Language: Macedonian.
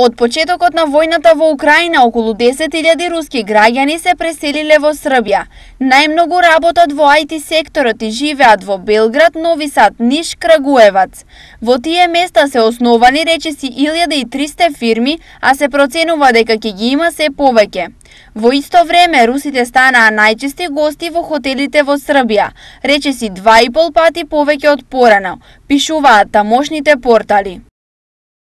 Од почетокот на војната во Украина, околу 10.000 руски граѓани се преселиле во Србија. Најмногу работат во IT секторот и живеат во Белград, Нови Сад, Ниш, Крагуевац. Во тие места се основани речиси 1300 фирми, а се проценува дека ќе ги има се повеќе. Во исто време, русите станаа најчести гости во хотелите во Србија, речиси 2,5 пати повеќе од порано, пишуваат тамошните портали.